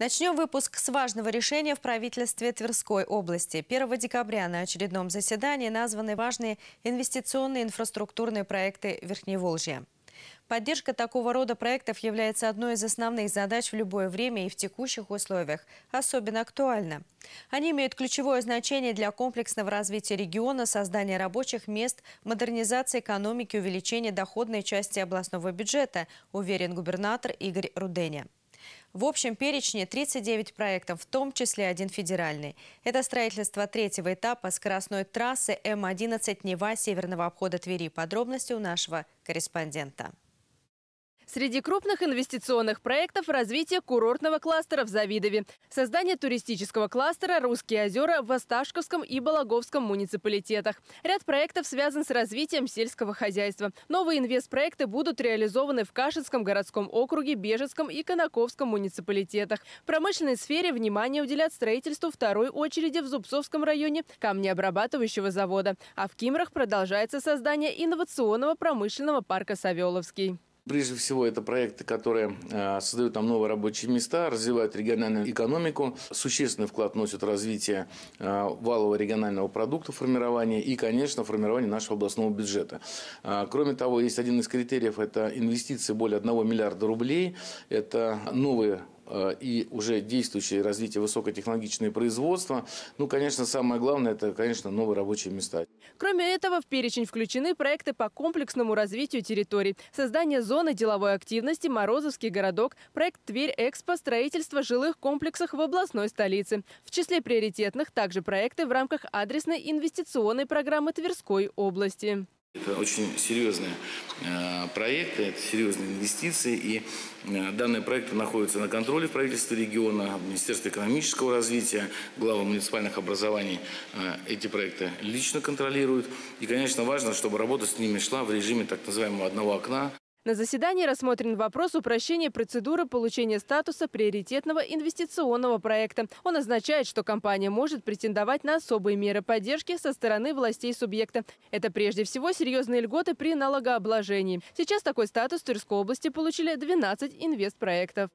Начнем выпуск с важного решения в правительстве Тверской области. 1 декабря на очередном заседании названы важные инвестиционные инфраструктурные проекты Верхневолжья. Поддержка такого рода проектов является одной из основных задач в любое время и в текущих условиях, особенно актуальна. Они имеют ключевое значение для комплексного развития региона, создания рабочих мест, модернизации экономики, увеличения доходной части областного бюджета, уверен губернатор Игорь Руденя. В общем перечне 39 проектов, в том числе один федеральный. Это строительство третьего этапа скоростной трассы М-11 Нева северного обхода Твери. Подробности у нашего корреспондента. Среди крупных инвестиционных проектов – развитие курортного кластера в Завидове, создание туристического кластера «Русские озера» в Осташковском и Балаговском муниципалитетах. Ряд проектов связан с развитием сельского хозяйства. Новые инвестпроекты будут реализованы в Кашинском городском округе, Бежецком и Конаковском муниципалитетах. В промышленной сфере внимание уделят строительству второй очереди в Зубцовском районе камнеобрабатывающего завода. А в Кимрах продолжается создание инновационного промышленного парка «Савеловский». Прежде всего, это проекты, которые э, создают нам новые рабочие места, развивают региональную экономику, существенный вклад носят в развитие э, валового регионального продукта формирования и, конечно, формирование нашего областного бюджета. Э, кроме того, есть один из критериев – это инвестиции более 1 миллиарда рублей. Это новые и уже действующее развитие высокотехнологичные производства. Ну, конечно, самое главное – это, конечно, новые рабочие места. Кроме этого, в перечень включены проекты по комплексному развитию территорий, создание зоны деловой активности «Морозовский городок», проект «Тверь-Экспо», строительство жилых комплексов в областной столице. В числе приоритетных также проекты в рамках адресной инвестиционной программы Тверской области. Это очень серьезные э, проекты, это серьезные инвестиции. И э, данные проекты находятся на контроле в правительстве региона, в Министерстве экономического развития, главы муниципальных образований э, эти проекты лично контролируют. И, конечно, важно, чтобы работа с ними шла в режиме так называемого «одного окна». На заседании рассмотрен вопрос упрощения процедуры получения статуса приоритетного инвестиционного проекта. Он означает, что компания может претендовать на особые меры поддержки со стороны властей субъекта. Это прежде всего серьезные льготы при налогообложении. Сейчас такой статус в Тверской области получили 12 инвестпроектов.